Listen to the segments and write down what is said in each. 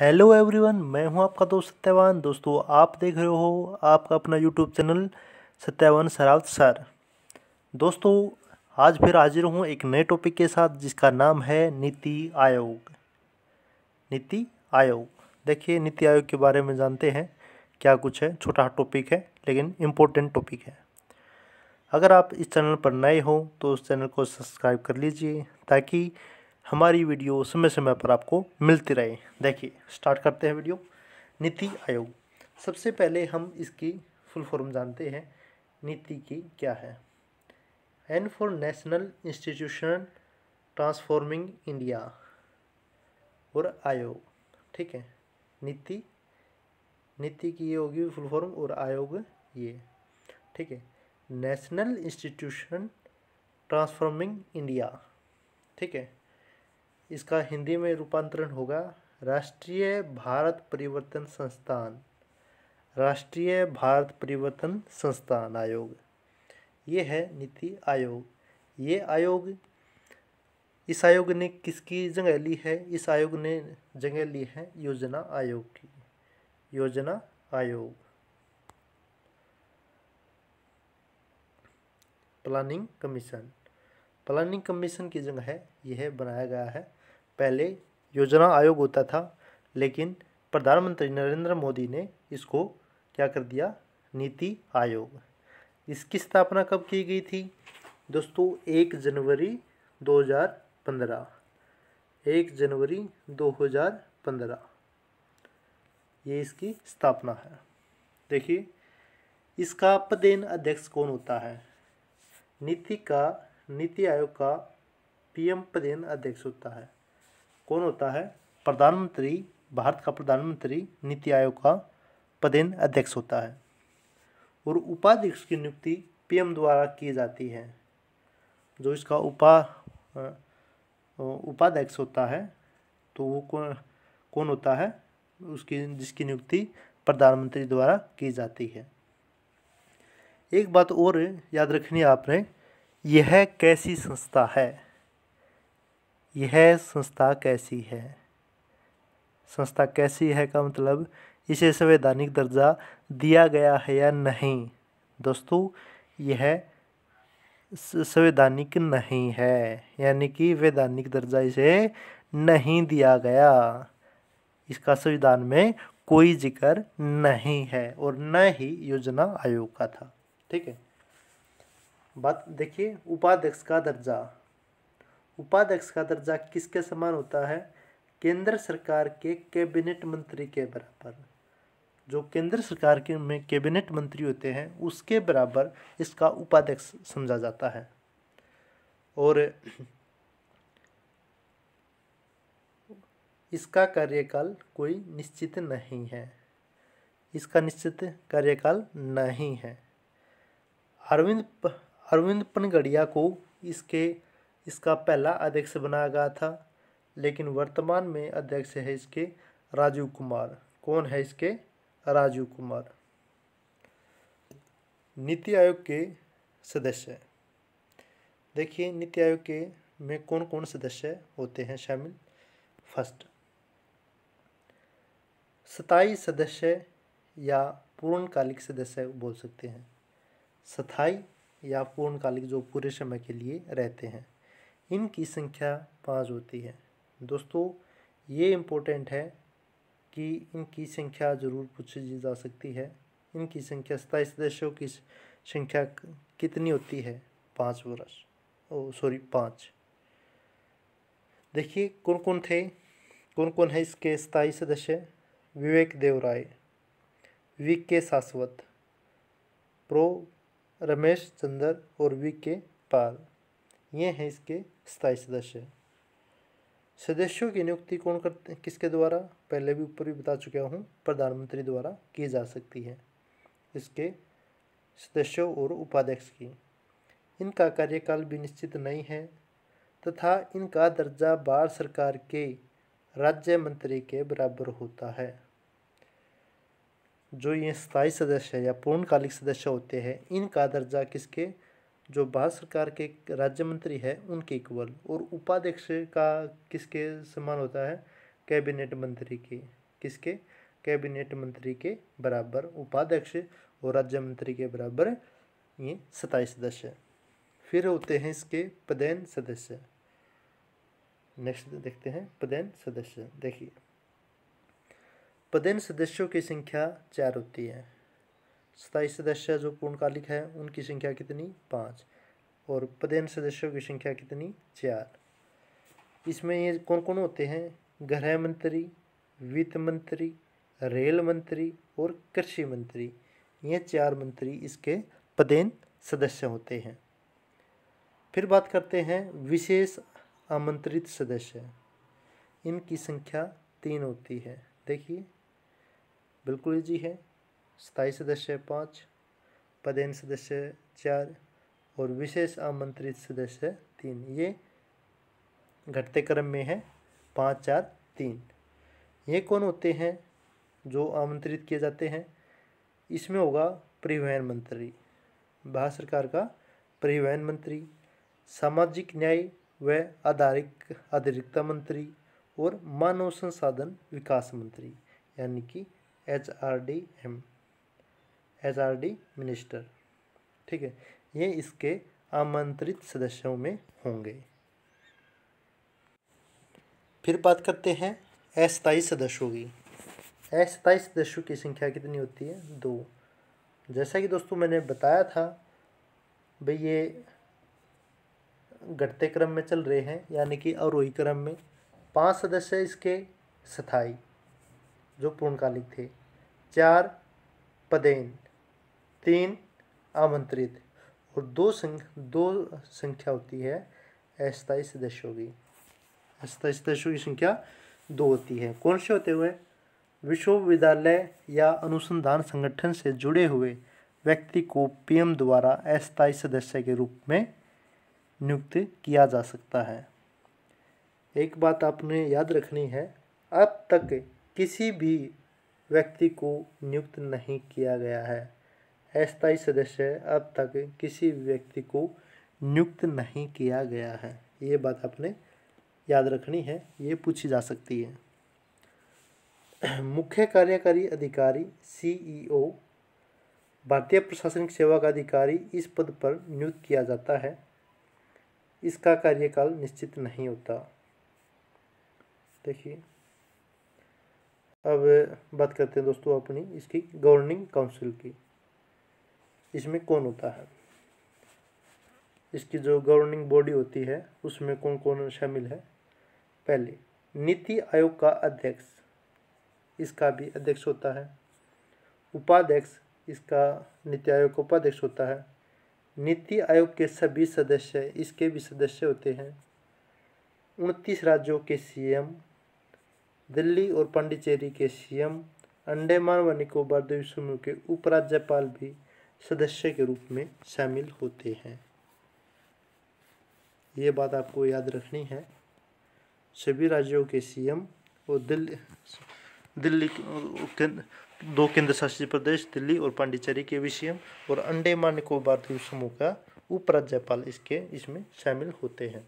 hello everyone मैं हूं आपका दोस्त सत्यावान दोस्तों आप देख रहे हो आपका अपना YouTube channel Satyawan Sarawat sir दोस्तों आज फिर हाजिर हूं एक नए टॉपिक के साथ जिसका नाम है नीति आयोग नीति आयोग देखिए नीति आयोग के बारे में जानते हैं क्या कुछ है छोटा टॉपिक है लेकिन इम्पोर्टेंट टॉपिक है अगर आप इस चैनल पर नए हों तो उस चैनल को सब्सक्राइब कर लीजिए ताकि हमारी वीडियो समय समय पर आपको मिलती रहे देखिए स्टार्ट करते हैं वीडियो नीति आयोग सबसे पहले हम इसकी फुल फॉर्म जानते हैं नीति की क्या है N for National Institution Transforming India और आयोग ठीक है नीति नीति की ये होगी फुल फॉर्म और आयोग ये ठीक है नेशनल इंस्टीट्यूशन ट्रांसफॉर्मिंग इंडिया ठीक है इसका हिंदी में रूपांतरण होगा राष्ट्रीय भारत परिवर्तन संस्थान राष्ट्रीय भारत परिवर्तन संस्थान आयोग ये है नीति आयोग ये आयोग इस आयोग ने किसकी जगह ली है इस आयोग ने जगह ली है योजना आयोग की योजना आयोग प्लानिंग कमीशन प्लानिंग कमीशन की जगह है यह बनाया गया है पहले योजना आयोग होता था लेकिन प्रधानमंत्री नरेंद्र मोदी ने इसको क्या कर दिया नीति आयोग इसकी स्थापना कब की गई थी दोस्तों एक जनवरी 2015 एक जनवरी 2015 ये इसकी स्थापना है देखिए इसका पदेन अध्यक्ष कौन होता है नीति का नीति आयोग का पीएम पदेन अध्यक्ष होता है कौन होता है प्रधानमंत्री भारत का प्रधानमंत्री नीति आयोग का पदेन अध्यक्ष होता है और उपाध्यक्ष की नियुक्ति पीएम द्वारा की जाती है जो इसका उपा उपाध्यक्ष होता है तो वो कौन कौन होता है उसकी जिसकी नियुक्ति प्रधानमंत्री द्वारा की जाती है एक बात और याद रखनी आपने यह कैसी संस्था है यह संस्था कैसी है संस्था कैसी है का मतलब इसे संवैधानिक दर्जा दिया गया है या नहीं दोस्तों यह संवैधानिक नहीं है यानी कि वैधानिक दर्जा इसे नहीं दिया गया इसका संविधान में कोई जिक्र नहीं है और न ही योजना आयोग का था ठीक है बात देखिए उपाध्यक्ष का दर्जा उपाध्यक्ष का दर्जा किसके समान होता है केंद्र सरकार के कैबिनेट मंत्री के बराबर जो केंद्र सरकार के में कैबिनेट मंत्री होते हैं उसके बराबर इसका उपाध्यक्ष समझा जाता है और इसका कार्यकाल कोई निश्चित नहीं है इसका निश्चित कार्यकाल नहीं है अरविंद अरविंद पनगड़िया को इसके इसका पहला अध्यक्ष बनाया गया था लेकिन वर्तमान में अध्यक्ष है इसके राजीव कुमार कौन है इसके राजीव कुमार नीति आयोग के सदस्य देखिए नीति आयोग के में कौन कौन सदस्य होते हैं शामिल फर्स्ट स्थाई सदस्य या पूर्णकालिक सदस्य बोल सकते हैं स्थाई या पूर्णकालिक जो पूरे समय के लिए रहते हैं इनकी संख्या पाँच होती है दोस्तों ये इम्पोर्टेंट है कि इनकी संख्या ज़रूर पूछी जा सकती है इनकी संख्या सताईस सदस्यों की संख्या कितनी होती है पाँच वर्ष ओ सॉरी पाँच देखिए कौन कौन थे कौन कौन है इसके स्थाई सदस्य विवेक देवराय वी के शाश्वत प्रो रमेश चंद्र और वी के पाल ये हैं इसके स्थायी सदस्य सदस्यों की नियुक्ति कौन करते किसके द्वारा पहले भी ऊपर भी बता चुका हूँ प्रधानमंत्री द्वारा की जा सकती है इसके सदस्यों और उपाध्यक्ष की इनका कार्यकाल भी निश्चित नहीं है तथा इनका दर्जा बार सरकार के राज्य मंत्री के बराबर होता है जो ये स्थायी सदस्य या पूर्णकालिक सदस्य होते हैं इनका दर्जा किसके जो भारत सरकार के राज्य मंत्री है उनके इक्वल और उपाध्यक्ष का किसके समान होता है कैबिनेट मंत्री के किसके कैबिनेट मंत्री के बराबर उपाध्यक्ष और राज्य मंत्री के बराबर ये सताईस सदस्य फिर होते हैं इसके पदेन सदस्य नेक्स्ट देखते हैं पदेन सदस्य देखिए पदेन सदस्यों की संख्या चार होती है सताईस सदस्य जो पूर्णकालिक है उनकी संख्या कितनी पाँच और पदेन सदस्यों की संख्या कितनी चार इसमें ये कौन कौन होते हैं गृह मंत्री वित्त मंत्री रेल मंत्री और कृषि मंत्री ये चार मंत्री इसके पदेन सदस्य होते हैं फिर बात करते हैं विशेष आमंत्रित सदस्य इनकी संख्या तीन होती है देखिए बिल्कुल जी है स्थायी सदस्य पाँच पदेन सदस्य चार और विशेष आमंत्रित सदस्य तीन ये घटते क्रम में है पाँच चार तीन ये कौन होते हैं जो आमंत्रित किए जाते हैं इसमें होगा परिवहन मंत्री भारत सरकार का परिवहन मंत्री सामाजिक न्याय व आधारिक आधिकारिकता मंत्री और मानव संसाधन विकास मंत्री यानी कि H R D M D minister ठीक है ये इसके आमंत्रित सदस्यों में होंगे फिर बात करते हैं अस्थाई सदस्यों की अस्थाई सदस्यों की संख्या कितनी होती है दो जैसा कि दोस्तों मैंने बताया था भाई ये घटते क्रम में चल रहे हैं यानी कि अवरोही क्रम में पांच सदस्य इसके स्थाई जो पूर्णकालिक थे चार पदेन तीन आमंत्रित और दो संख दो संख्या होती है अस्थाई सदस्यों की अस्थाई सदस्यों की संख्या दो होती है कौन से होते हुए विश्वविद्यालय या अनुसंधान संगठन से जुड़े हुए व्यक्ति को पीएम द्वारा अस्थाई सदस्य के रूप में नियुक्त किया जा सकता है एक बात आपने याद रखनी है अब तक किसी भी व्यक्ति को नियुक्त नहीं किया गया है अस्थायी सदस्य अब तक किसी व्यक्ति को नियुक्त नहीं किया गया है ये बात आपने याद रखनी है ये पूछी जा सकती है मुख्य कार्यकारी अधिकारी सीईओ भारतीय प्रशासनिक सेवा का अधिकारी इस पद पर नियुक्त किया जाता है इसका कार्यकाल निश्चित नहीं होता देखिए अब बात करते हैं दोस्तों अपनी इसकी गवर्निंग काउंसिल की इसमें कौन होता है इसकी जो गवर्निंग बॉडी होती है उसमें कौन कौन शामिल है पहले नीति आयोग का अध्यक्ष इसका भी अध्यक्ष होता है उपाध्यक्ष इसका नीति आयोग का उपाध्यक्ष होता है नीति आयोग के सभी सदस्य इसके भी सदस्य होते हैं उनतीस राज्यों के सीएम दिल्ली और पांडिचेरी के सीएम अंडेमान व निकोबार द्वीप समूह के उपराज्यपाल भी सदस्य के रूप में शामिल होते हैं ये बात आपको याद रखनी है सभी राज्यों के सीएम और दिल्ली दिल्ली दो केंद्र शासित प्रदेश दिल्ली और पांडिचेरी के भी सीएम और अंडेमान निकोबार द्वीप समूह का उपराज्यपाल इसके इसमें शामिल होते हैं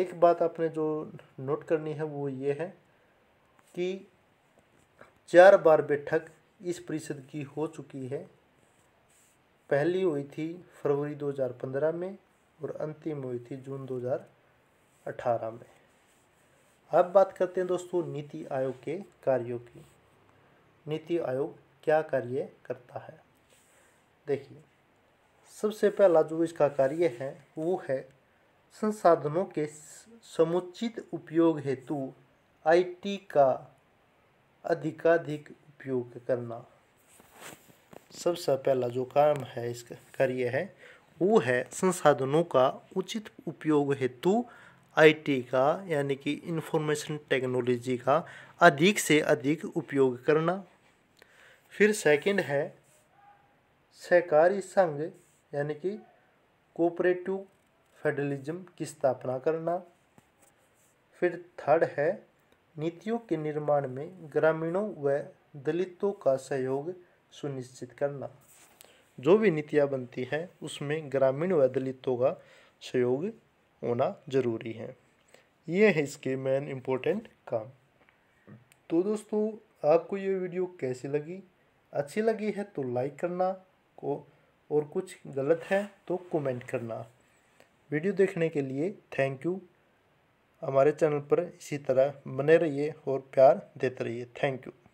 एक बात आपने जो नोट करनी है वो ये है कि चार बार बैठक इस परिषद की हो चुकी है पहली हुई थी फरवरी 2015 में और अंतिम हुई थी जून 2018 में अब बात करते हैं दोस्तों नीति आयोग के कार्यों की नीति आयोग क्या कार्य करता है देखिए सबसे पहला जो इसका कार्य है वो है संसाधनों के समुचित उपयोग हेतु आईटी का अधिकाधिक उपयोग करना सबसे पहला जो काम है इसका कार्य है वो है संसाधनों का उचित उपयोग हेतु आईटी का यानी कि इंफॉर्मेशन टेक्नोलॉजी का अधिक से अधिक उपयोग करना फिर सेकंड है सहकारी संघ यानी कि कोऑपरेटिव फेडरलिज्म की स्थापना करना फिर थर्ड है नीतियों के निर्माण में ग्रामीणों व दलितों का सहयोग सुनिश्चित करना जो भी नीतियाँ बनती हैं उसमें ग्रामीण व दलितों का सहयोग होना जरूरी है ये है इसके मेन इम्पोर्टेंट काम तो दोस्तों आपको ये वीडियो कैसी लगी अच्छी लगी है तो लाइक करना को और कुछ गलत है तो कमेंट करना वीडियो देखने के लिए थैंक यू हमारे चैनल पर इसी तरह बने रहिए और प्यार देते रहिए थैंक यू